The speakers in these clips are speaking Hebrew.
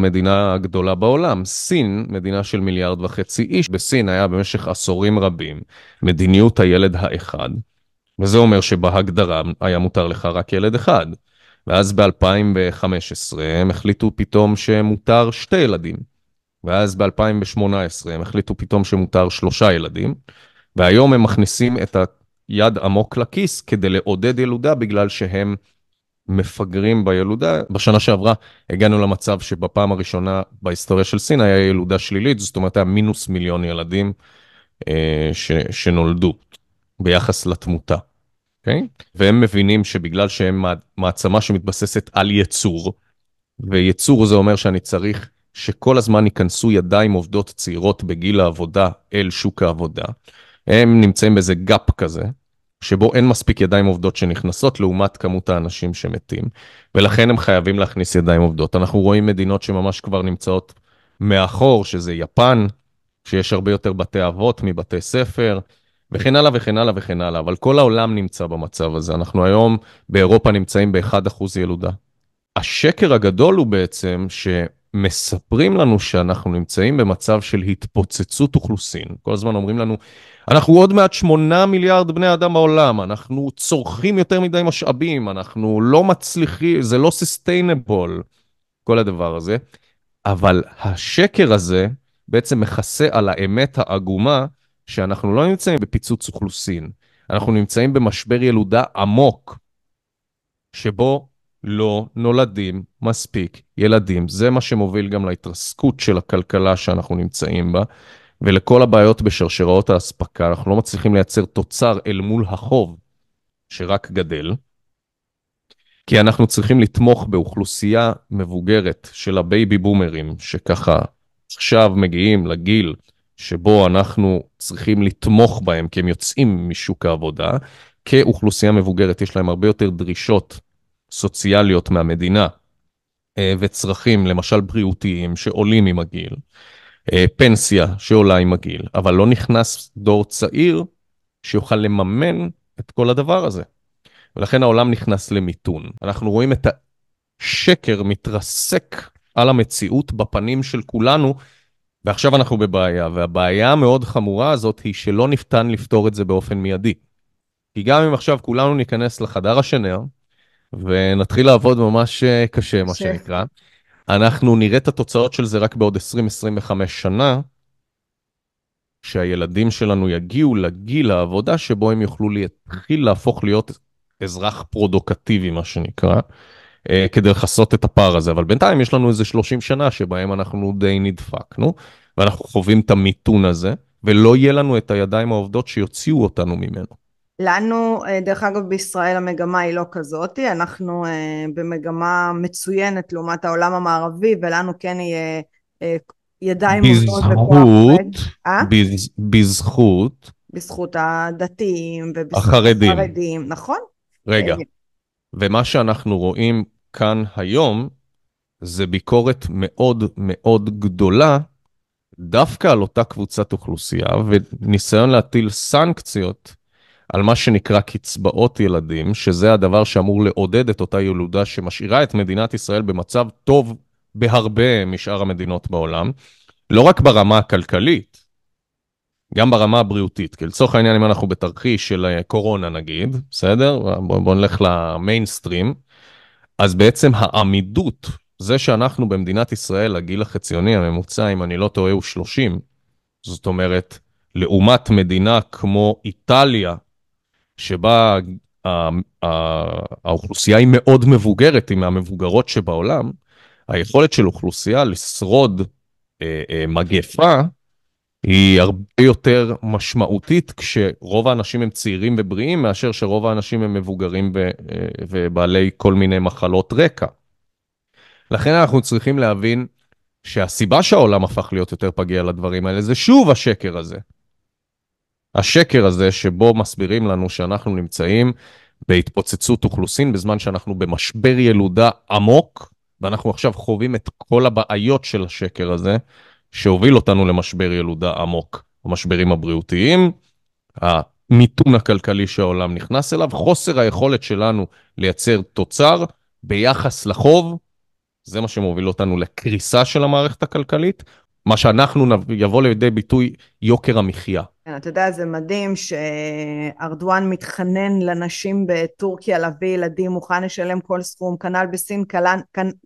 מדינה גדולה בעולם, סין, מדינה של מיליארד וחצי איש, בסין היה במשך עשורים רבים מדיניות הילד האחד, וזה אומר שבהגדרה היה מותר לך רק ילד אחד, ואז ב-2015 הם החליטו פתאום שמותר שתי ילדים, ואז ב-2018 הם החליטו פתאום שמותר שלושה ילדים, והיום הם מכניסים את היד עמוק לכיס כדי לעודד ילודה בגלל שהם מפגרים בילודה. בשנה שעברה הגענו למצב שבפעם הראשונה בהיסטוריה של סין היה ילודה שלילית, זאת אומרת היה מינוס מיליון ילדים אה, ש, שנולדו ביחס לתמותה. Okay? אוקיי? והם מבינים שבגלל שהם מעצמה שמתבססת על יצור, ויצור זה אומר שאני צריך שכל הזמן ייכנסו ידיים עובדות צעירות בגיל העבודה אל שוק העבודה. הם נמצאים באיזה גאפ כזה, שבו אין מספיק ידיים עובדות שנכנסות לעומת כמות האנשים שמתים, ולכן הם חייבים להכניס ידיים עובדות. אנחנו רואים מדינות שממש כבר נמצאות מאחור, שזה יפן, שיש הרבה יותר בתי אבות מבתי ספר, וכן הלאה וכן הלאה וכן הלאה, אבל כל העולם נמצא במצב הזה. אנחנו היום באירופה נמצאים ב-1% ילודה. השקר הגדול הוא בעצם ש... מספרים לנו שאנחנו נמצאים במצב של התפוצצות אוכלוסין. כל הזמן אומרים לנו, אנחנו עוד מעט שמונה מיליארד בני אדם בעולם, אנחנו צורכים יותר מדי משאבים, אנחנו לא מצליחים, זה לא סיסטיינבול, כל הדבר הזה. אבל השקר הזה בעצם מכסה על האמת העגומה שאנחנו לא נמצאים בפיצוץ אוכלוסין, אנחנו נמצאים במשבר ילודה עמוק, שבו לא נולדים מספיק ילדים. זה מה שמוביל גם להתרסקות של הכלכלה שאנחנו נמצאים בה, ולכל הבעיות בשרשראות האספקה. אנחנו לא מצליחים לייצר תוצר אל מול החוב שרק גדל, כי אנחנו צריכים לתמוך באוכלוסייה מבוגרת של הבייבי בומרים, שככה עכשיו מגיעים לגיל שבו אנחנו צריכים לתמוך בהם, כי הם יוצאים משוק העבודה. כאוכלוסייה מבוגרת יש להם הרבה יותר דרישות סוציאליות מהמדינה אה, וצרכים, למשל בריאותיים, שעולים עם הגיל, אה, פנסיה שעולה עם הגיל, אבל לא נכנס דור צעיר שיוכל לממן את כל הדבר הזה. ולכן העולם נכנס למיתון. אנחנו רואים את השקר מתרסק על המציאות בפנים של כולנו, ועכשיו אנחנו בבעיה, והבעיה המאוד חמורה הזאת היא שלא ניתן לפתור את זה באופן מיידי. כי גם אם עכשיו כולנו ניכנס לחדר השנר, ונתחיל לעבוד ממש אה, קשה, מה שנקרא. אנחנו נראה את התוצאות של זה רק בעוד 20-25 שנה, שהילדים שלנו יגיעו לגיל העבודה שבו הם יוכלו להתחיל להפוך להיות אזרח פרודוקטיבי, מה שנקרא, אה, כדי לכסות את הפער הזה. אבל בינתיים יש לנו איזה 30 שנה שבהם אנחנו די נדפקנו, ואנחנו חווים את המיתון הזה, ולא יהיה לנו את הידיים העובדות שיוציאו אותנו ממנו. לנו, אה, דרך אגב, בישראל המגמה היא לא כזאת, אנחנו אה, במגמה מצוינת לעומת העולם המערבי, ולנו כן יהיה אה, ידיים עובדות וכוח בזכות, בז, בזכות. בזכות הדתיים ובזכות החרדים. החרדים, נכון? רגע, ומה שאנחנו רואים כאן היום, זה ביקורת מאוד מאוד גדולה דווקא על אותה קבוצת אוכלוסייה, וניסיון להטיל סנקציות על מה שנקרא קצבאות ילדים, שזה הדבר שאמור לעודד את אותה ילודה שמשאירה את מדינת ישראל במצב טוב בהרבה משאר המדינות בעולם, לא רק ברמה הכלכלית, גם ברמה הבריאותית. כי לצורך העניין, אם אנחנו בתרחיש של אה, קורונה נגיד, בסדר? בואו בוא נלך למיינסטרים, אז בעצם העמידות, זה שאנחנו במדינת ישראל, הגיל החציוני הממוצע, אם אני לא טועה, הוא 30, זאת אומרת, לעומת מדינה כמו איטליה, שבה אה, אה, האוכלוסייה היא מאוד מבוגרת, היא מהמבוגרות שבעולם, היכולת של אוכלוסייה לשרוד אה, מגפה היא הרבה יותר משמעותית כשרוב האנשים הם צעירים ובריאים מאשר שרוב האנשים הם מבוגרים ובעלי כל מיני מחלות רקע. לכן אנחנו צריכים להבין שהסיבה שהעולם הפך להיות יותר פגיע לדברים האלה זה שוב השקר הזה. השקר הזה שבו מסבירים לנו שאנחנו נמצאים בהתפוצצות אוכלוסין בזמן שאנחנו במשבר ילודה עמוק, ואנחנו עכשיו חווים את כל הבעיות של השקר הזה, שהוביל אותנו למשבר ילודה עמוק. המשברים הבריאותיים, המיתון הכלכלי שהעולם נכנס אליו, חוסר היכולת שלנו לייצר תוצר ביחס לחוב, זה מה שמוביל אותנו לקריסה של המערכת הכלכלית, מה שאנחנו יבוא לידי ביטוי יוקר המחיה. כן, אתה יודע, זה מדהים שארדואן מתחנן לנשים בטורקיה להביא ילדים, מוכן לשלם כל סכום, כנ"ל בסין,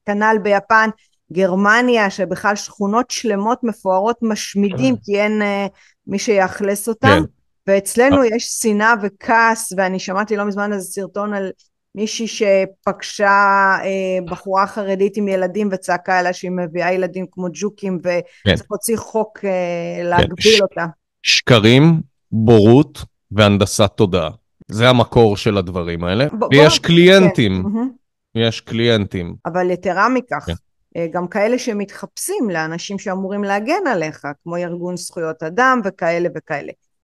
כנ"ל ביפן, גרמניה, שבכלל שכונות שלמות מפוארות משמידים, אה. כי אין אה, מי שיאכלס אותם. כן. ואצלנו אה. יש שנאה וכעס, ואני שמעתי לא מזמן איזה סרטון על מישהי שפגשה אה, בחורה חרדית עם ילדים וצעקה עליה שהיא מביאה ילדים כמו ג'וקים וצריך כן. להוציא חוק אה, כן, להגביל כן. אותה. שקרים, בורות והנדסת תודעה. זה המקור של הדברים האלה. ב- ויש בוא, קליינטים, כן. יש קליינטים. אבל יתרה מכך, כן. אה, גם כאלה שמתחפשים לאנשים שאמורים להגן עליך, כמו ארגון זכויות אדם וכאלה וכאלה.